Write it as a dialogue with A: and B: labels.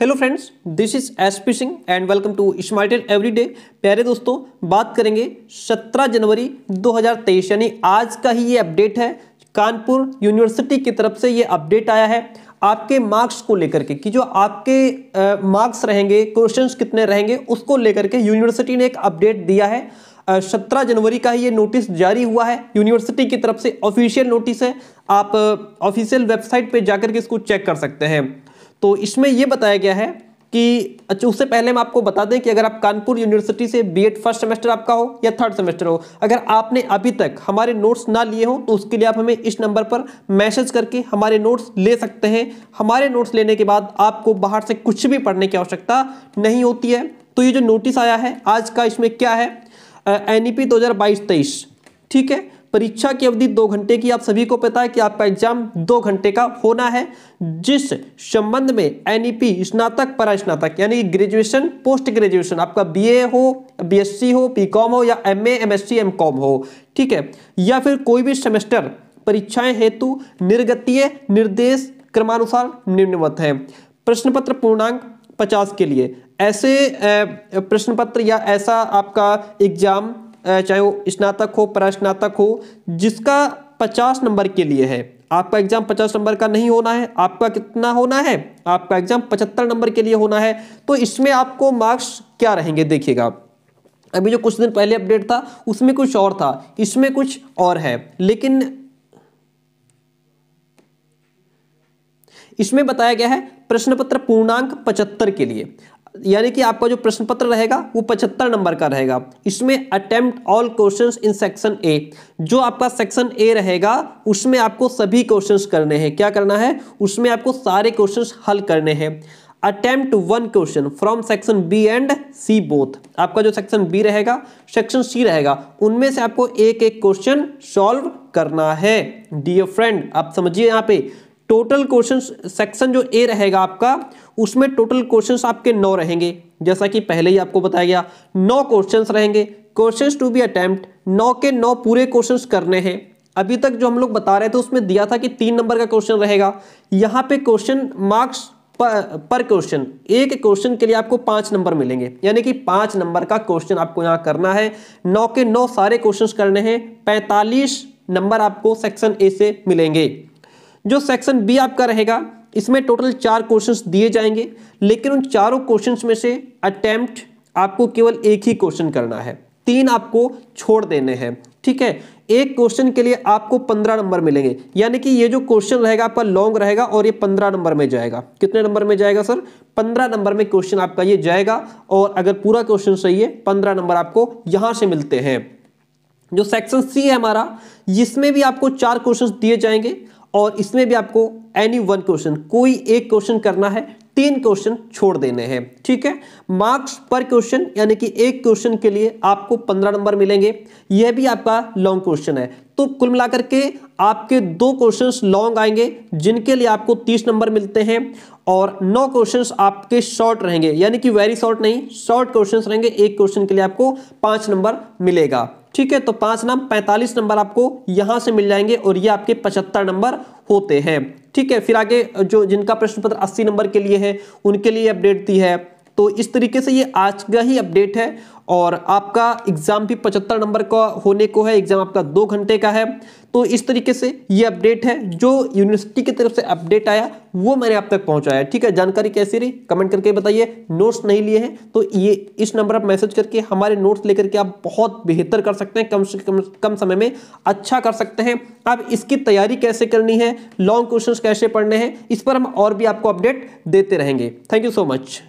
A: hello friends this is S P Singh and welcome to smarted everyday प्यारे दोस्तों बात करेंगे 17 जनवरी 2023 यानी आज का ही ये अपडेट है कानपुर यूनिवर्सिटी की तरफ से ये अपडेट आया है आपके मार्क्स को लेकर के कि जो आपके मार्क्स रहेंगे क्वेश्चंस कितने रहेंगे उसको लेकर के यूनिवर्सिटी ने एक अपडेट दिया है सत्रह जनवरी का ही ये नोटिस जारी हुआ है यूनिवर्सिटी की तरफ से ऑफिशियल नोटिस है आप ऑफिशियल वेबसाइट पे जाकर के इसको चेक कर सकते हैं तो इसमें यह बताया गया है कि अच्छा उससे पहले हम आपको बता दें कि अगर आप कानपुर यूनिवर्सिटी से बीएड फर्स्ट सेमेस्टर आपका हो या थर्ड सेमेस्टर हो अगर आपने अभी तक हमारे नोट्स ना लिए हो तो उसके लिए आप हमें इस नंबर पर मैसेज करके हमारे नोट्स ले सकते हैं हमारे नोट्स लेने के बाद आपको बाहर से कुछ भी पढ़ने की आवश्यकता नहीं होती है तो ये जो नोटिस आया है आज का इसमें क्या है एन ई पी ठीक है परीक्षा की अवधि दो घंटे की आप सभी को पता है कि आपका एग्जाम दो घंटे का होना है जिस संबंध में एनईपी e स्नातक परास्नातक यानी ग्रेजुएशन पोस्ट ग्रेजुएशन आपका बीए हो बीएससी हो बीकॉम हो या एमए एमएससी एमकॉम हो ठीक है या फिर कोई भी सेमेस्टर परीक्षाएं हेतु निर्गतीय निर्देश क्रमानुसार निम्नवत है प्रश्न पत्र पूर्णांक पचास के लिए ऐसे प्रश्न पत्र या ऐसा आपका एग्जाम चाहे वो स्नातक हो स्नातक हो जिसका पचास नंबर के लिए है आपका एग्जाम पचास नंबर का नहीं होना है आपका कितना होना है आपका एग्जाम पचहत्तर नंबर के लिए होना है तो इसमें आपको मार्क्स क्या रहेंगे देखिएगा अभी जो कुछ दिन पहले अपडेट था उसमें कुछ और था इसमें कुछ और है लेकिन इसमें बताया गया है प्रश्न पत्र पूर्णांक पचहत्तर के लिए यानी कि आपका जो प्रश्न पत्र रहेगा वो पचहत्तर नंबर का रहेगा इसमें attempt all questions in section A जो आपका सेक्शन ए रहेगा उसमें आपको सभी क्वेश्चंस करने हैं क्या करना है उसमें आपको सारे क्वेश्चंस हल करने हैं attempt one question from section B and C both आपका जो सेक्शन बी रहेगा सेक्शन सी रहेगा उनमें से आपको एक एक क्वेश्चन सॉल्व करना है डियर फ्रेंड आप समझिए यहाँ पे टोटल क्वेश्चन सेक्शन जो ए रहेगा आपका उसमें टोटल क्वेश्चन आपके नौ रहेंगे जैसा कि पहले ही आपको बताया गया नौ क्वेश्चन रहेंगे क्वेश्चन टू बी अटेम्प्ट नौ के नौ पूरे क्वेश्चन करने हैं अभी तक जो हम लोग बता रहे थे उसमें दिया था कि तीन नंबर का क्वेश्चन रहेगा यहाँ पे क्वेश्चन मार्क्स पर क्वेश्चन एक क्वेश्चन के लिए आपको पांच नंबर मिलेंगे यानी कि पांच नंबर का क्वेश्चन आपको यहाँ करना है नौ के नौ सारे क्वेश्चंस करने हैं पैंतालीस नंबर आपको सेक्शन ए से मिलेंगे जो सेक्शन बी आपका रहेगा इसमें टोटल चार क्वेश्चंस दिए जाएंगे लेकिन उन चारों क्वेश्चंस में से अटेम्प्ट आपको केवल एक ही क्वेश्चन करना है तीन आपको छोड़ देने हैं ठीक है एक क्वेश्चन के लिए आपको पंद्रह नंबर मिलेंगे यानी कि ये जो क्वेश्चन रहेगा आपका लॉन्ग रहेगा और ये पंद्रह नंबर में जाएगा कितने नंबर में जाएगा सर पंद्रह नंबर में क्वेश्चन आपका ये जाएगा और अगर पूरा क्वेश्चन सही है पंद्रह नंबर आपको यहां से मिलते हैं जो सेक्शन सी है हमारा इसमें भी आपको चार क्वेश्चन दिए जाएंगे और इसमें भी आपको एनी वन क्वेश्चन कोई एक क्वेश्चन करना है तीन क्वेश्चन छोड़ देने हैं ठीक है मार्क्स पर क्वेश्चन यानी कि एक क्वेश्चन के लिए आपको पंद्रह नंबर मिलेंगे यह भी आपका लॉन्ग क्वेश्चन है तो कुल मिलाकर के आपके दो क्वेश्चंस लॉन्ग आएंगे जिनके लिए आपको तीस नंबर मिलते हैं और नौ क्वेश्चंस आपके शॉर्ट रहेंगे यानी कि वेरी शॉर्ट नहीं शॉर्ट क्वेश्चन रहेंगे एक क्वेश्चन के लिए आपको पांच नंबर मिलेगा ठीक है तो पांच नाम पैंतालीस नंबर आपको यहां से मिल जाएंगे और ये आपके पचहत्तर नंबर होते हैं ठीक है फिर आगे जो जिनका प्रश्न पत्र अस्सी नंबर के लिए है उनके लिए अपडेट दी है तो इस तरीके से ये आज का ही अपडेट है और आपका एग्ज़ाम भी पचहत्तर नंबर का होने को है एग्ज़ाम आपका दो घंटे का है तो इस तरीके से ये अपडेट है जो यूनिवर्सिटी की तरफ से अपडेट आया वो मैंने आप तक पहुंचाया ठीक है जानकारी कैसी रही कमेंट करके बताइए नोट्स नहीं लिए हैं तो ये इस नंबर पर मैसेज करके हमारे नोट्स लेकर के आप बहुत बेहतर कर सकते हैं कम से कम कम समय में अच्छा कर सकते हैं अब इसकी तैयारी कैसे करनी है लॉन्ग क्वेश्चन कैसे पढ़ने हैं इस पर हम और भी आपको अपडेट देते रहेंगे थैंक यू सो मच